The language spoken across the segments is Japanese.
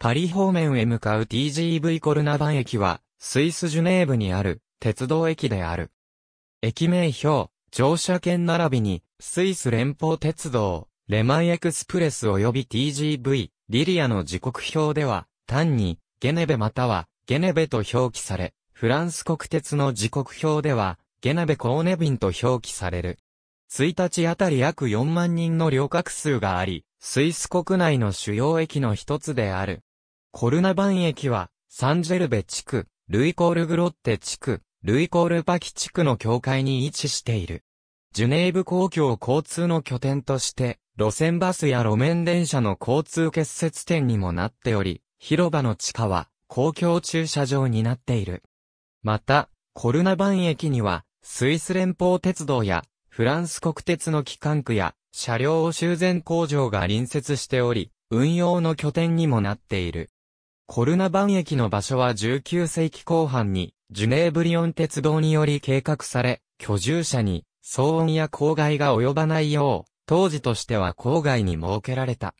パリ方面へ向かう TGV コルナバン駅は、スイスジュネーブにある、鉄道駅である。駅名表、乗車券並びに、スイス連邦鉄道、レマンエクスプレス及び TGV、リリアの時刻表では、単に、ゲネベまたは、ゲネベと表記され、フランス国鉄の時刻表では、ゲネベコーネビンと表記される。1日あたり約4万人の旅客数があり、スイス国内の主要駅の一つである。コルナバン駅は、サンジェルベ地区、ルイコールグロッテ地区、ルイコールパキ地区の境界に位置している。ジュネーブ公共交通の拠点として、路線バスや路面電車の交通結節点にもなっており、広場の地下は公共駐車場になっている。また、コルナバン駅には、スイス連邦鉄道や、フランス国鉄の機関区や、車両修繕工場が隣接しており、運用の拠点にもなっている。コルナバン駅の場所は19世紀後半に、ジュネーブリオン鉄道により計画され、居住者に騒音や公害が及ばないよう、当時としては郊外に設けられた。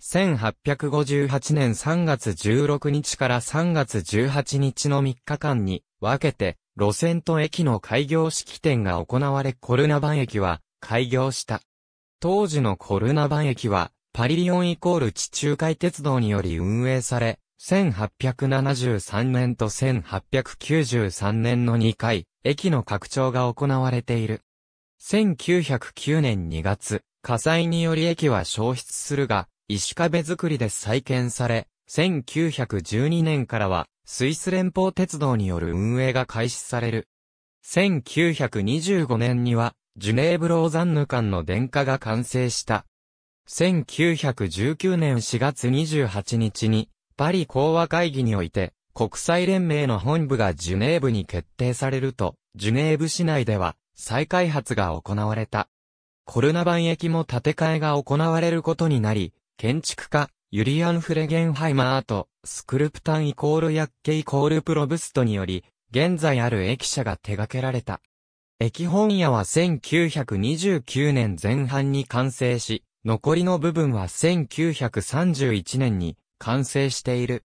1858年3月16日から3月18日の3日間に分けて、路線と駅の開業式典が行われコルナバン駅は開業した。当時のコルナバン駅は、パリリオンイコール地中海鉄道により運営され、1873年と1893年の2回、駅の拡張が行われている。1909年2月、火災により駅は消失するが、石壁作りで再建され、1912年からは、スイス連邦鉄道による運営が開始される。1925年には、ジュネーブローザンヌ間の電化が完成した。1919年4月28日に、パリ講和会議において、国際連盟の本部がジュネーブに決定されると、ジュネーブ市内では再開発が行われた。コルナバン駅も建て替えが行われることになり、建築家、ユリアン・フレゲンハイマーと、スクルプタンイコールヤッケイコールプロブストにより、現在ある駅舎が手掛けられた。駅本屋は1929年前半に完成し、残りの部分は1931年に完成している。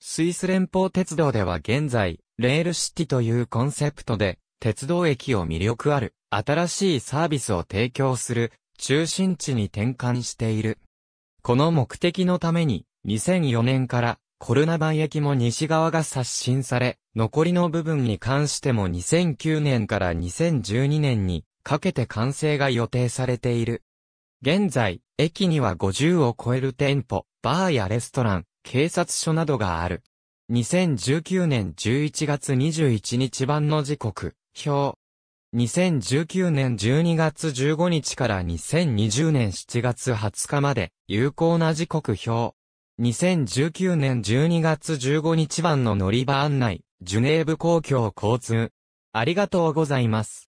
スイス連邦鉄道では現在、レールシティというコンセプトで、鉄道駅を魅力ある、新しいサービスを提供する、中心地に転換している。この目的のために、2004年からコルナバン駅も西側が刷新され、残りの部分に関しても2009年から2012年にかけて完成が予定されている。現在、駅には50を超える店舗、バーやレストラン、警察署などがある。2019年11月21日版の時刻、表。2019年12月15日から2020年7月20日まで、有効な時刻表。2019年12月15日版の乗り場案内、ジュネーブ公共交通。ありがとうございます。